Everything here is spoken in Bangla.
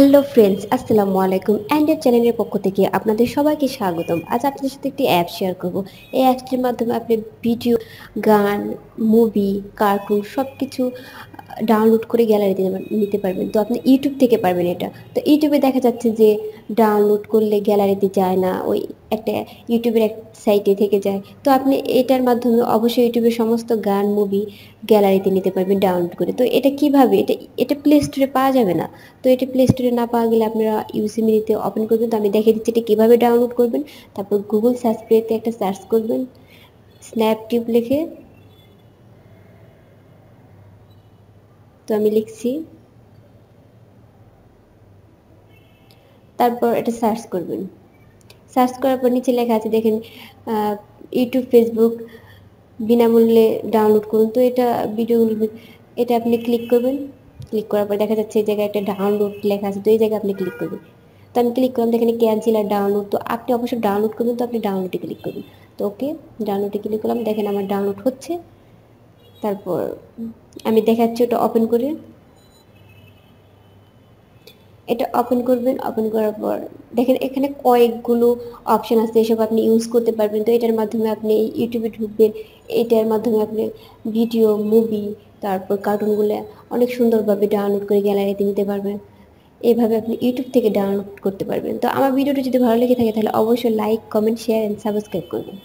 হ্যালো ফ্রেন্ডস আসসালামু আলাইকুম অ্যান্ডের চ্যানেলের পক্ষ থেকে আপনাদের সবাইকে স্বাগতম আজ আপনাদের সাথে একটি অ্যাপ শেয়ার করব এই অ্যাপটির মাধ্যমে আপনি ভিডিও গান মুভি কার্টুন সব কিছু ডাউনলোড করে গ্যালারিতে নিতে পারবেন তো আপনি ইউটিউব থেকে পারবেন এটা তো ইউটিউবে দেখা যাচ্ছে যে ডাউনলোড করলে গ্যালারিতে যায় না ওই একটা ইউটিউবের এক সাইটে থেকে যায় তো আপনি এটার মাধ্যমে অবশ্যই ইউটিউবের সমস্ত গান মুভি গ্যালারিতে নিতে পারবেন ডাউনলোড করে তো এটা কিভাবে এটা এটা প্লে স্টোরে পাওয়া যাবে না তো এটা প্লে স্টোরে করে না পাওয়া গেলে আপনারা ইউসি মিনিতে ওপেন করবেন তো আমি দেখে দিচ্ছি এটা কীভাবে ডাউনলোড করবেন তারপর গুগল সার্চ পেতে একটা সার্চ করবেন স্ন্যাপটিউব লিখে তো আমি লিখছি তারপর এটা সার্চ করবেন সার্চ করার পর নিচে লেখা আছে দেখেন ইউটিউব ফেসবুক বিনামূল্যে ডাউনলোড করুন তো এটা ভিডিওগুলো এটা আপনি ক্লিক করবেন ক্লিক করার পর দেখা যাচ্ছে এই জায়গায় একটা ডাউনলোড লেখা আছে তো এই জায়গায় আপনি ক্লিক করবেন তো আমি ক্লিক করলাম দেখেন ক্যান্সেল আর ডাউনলোড তো আপনি অবশ্যই ডাউনলোড করবেন তো আপনি ডাউনলোডে ক্লিক করবেন তো ওকে ডাউনলোডে ক্লিক করলাম দেখেন আমার ডাউনলোড হচ্ছে তারপর আমি দেখাচ্ছি ওটা ওপেন করে এটা ওপেন করবেন ওপেন করার পর দেখেন এখানে কয়েকগুলো অপশান আছে এসব আপনি ইউজ করতে পারবেন তো এটার মাধ্যমে আপনি ইউটিউবে ঢুকবেন এটার মাধ্যমে আপনি ভিডিও মুভি তারপর কার্টুনগুলো অনেক সুন্দরভাবে ডাউনলোড করে গ্যালারিতে নিতে পারবেন এভাবে আপনি ইউটিউব থেকে ডাউনলোড করতে পারবেন তো আমার ভিডিওটা যদি ভালো লেগে থাকে তাহলে অবশ্যই like comment share and subscribe করবেন